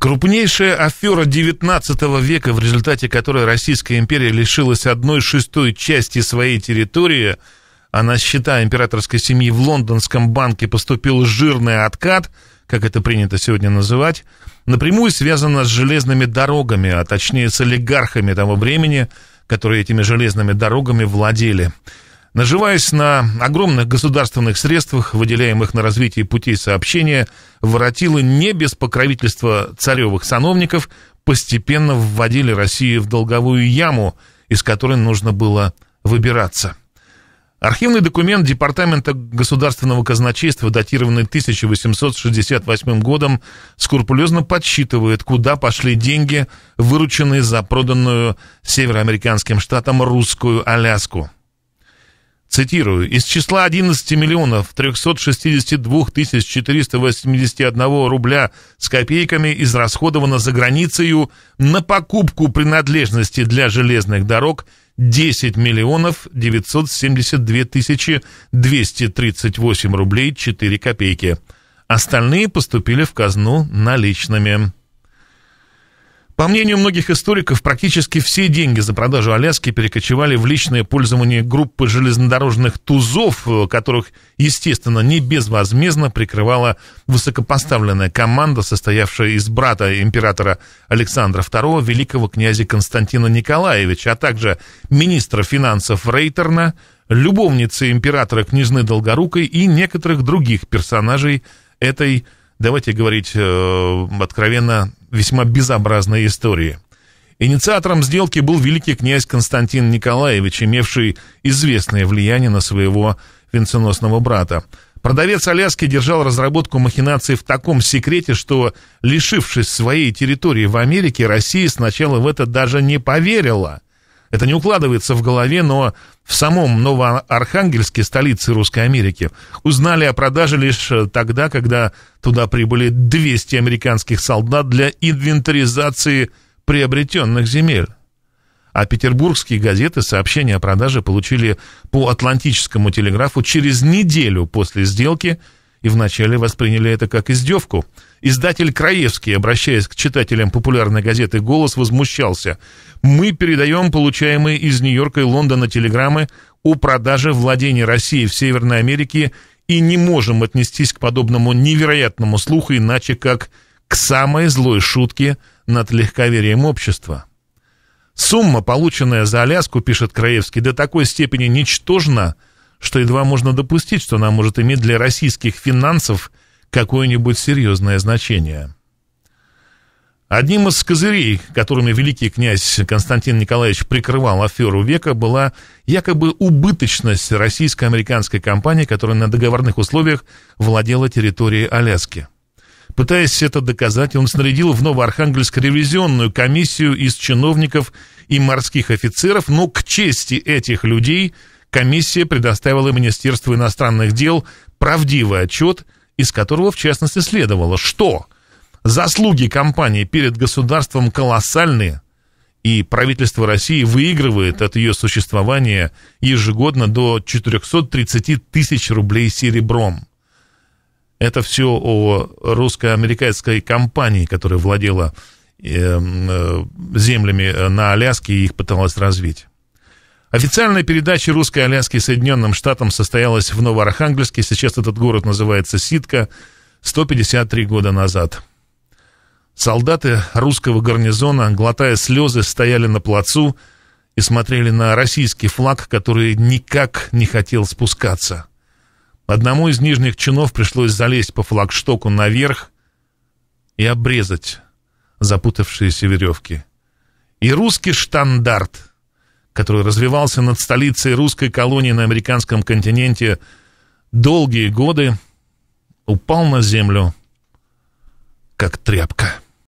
Крупнейшая афера 19 века, в результате которой Российская империя лишилась одной шестой части своей территории, а на счета императорской семьи в лондонском банке поступил жирный откат, как это принято сегодня называть, напрямую связана с железными дорогами, а точнее с олигархами того времени, которые этими железными дорогами владели. Наживаясь на огромных государственных средствах, выделяемых на развитие путей сообщения, воротилы не без покровительства царевых сановников постепенно вводили Россию в долговую яму, из которой нужно было выбираться. Архивный документ Департамента государственного казначейства, датированный 1868 годом, скрупулезно подсчитывает, куда пошли деньги, вырученные за проданную североамериканским штатам русскую Аляску – Цитирую, из числа 11 миллионов 362 тысяч 481 рубля с копейками израсходовано за границей на покупку принадлежности для железных дорог 10 миллионов 972 тысячи 238 рублей 4 копейки. Остальные поступили в казну наличными. По мнению многих историков, практически все деньги за продажу Аляски перекочевали в личное пользование группы железнодорожных тузов, э, которых, естественно, не безвозмездно прикрывала высокопоставленная команда, состоявшая из брата императора Александра II, великого князя Константина Николаевича, а также министра финансов Рейтерна, любовницы императора княжны Долгорукой и некоторых других персонажей этой, давайте говорить э, откровенно, весьма безобразной истории. Инициатором сделки был великий князь Константин Николаевич, имевший известное влияние на своего венценосного брата. Продавец Аляски держал разработку махинации в таком секрете, что, лишившись своей территории в Америке, Россия сначала в это даже не поверила – это не укладывается в голове, но в самом Новоархангельске, столице Русской Америки, узнали о продаже лишь э, тогда, когда туда прибыли 200 американских солдат для инвентаризации приобретенных земель. А петербургские газеты сообщение о продаже получили по Атлантическому телеграфу через неделю после сделки и вначале восприняли это как издевку – Издатель Краевский, обращаясь к читателям популярной газеты «Голос», возмущался. «Мы передаем получаемые из Нью-Йорка и Лондона телеграммы о продаже владений России в Северной Америке и не можем отнестись к подобному невероятному слуху иначе как к самой злой шутке над легковерием общества». Сумма, полученная за Аляску, пишет Краевский, до такой степени ничтожна, что едва можно допустить, что она может иметь для российских финансов – какое-нибудь серьезное значение. Одним из козырей, которыми великий князь Константин Николаевич прикрывал аферу века, была якобы убыточность российско-американской компании, которая на договорных условиях владела территорией Аляски. Пытаясь это доказать, он снарядил в Новоархангельск ревизионную комиссию из чиновников и морских офицеров, но к чести этих людей комиссия предоставила Министерству иностранных дел правдивый отчет – из которого, в частности, следовало, что заслуги компании перед государством колоссальные, и правительство России выигрывает от ее существования ежегодно до 430 тысяч рублей серебром. Это все о русско-американской компании, которая владела эм, э, землями э, на Аляске и их пыталась развить. Официальная передача русской Аляски Соединенным Штатам состоялась в Новоархангельске. Сейчас этот город называется Ситка. 153 года назад. Солдаты русского гарнизона, глотая слезы, стояли на плацу и смотрели на российский флаг, который никак не хотел спускаться. Одному из нижних чинов пришлось залезть по флагштоку наверх и обрезать запутавшиеся веревки. И русский штандарт — который развивался над столицей русской колонии на американском континенте долгие годы, упал на землю, как тряпка.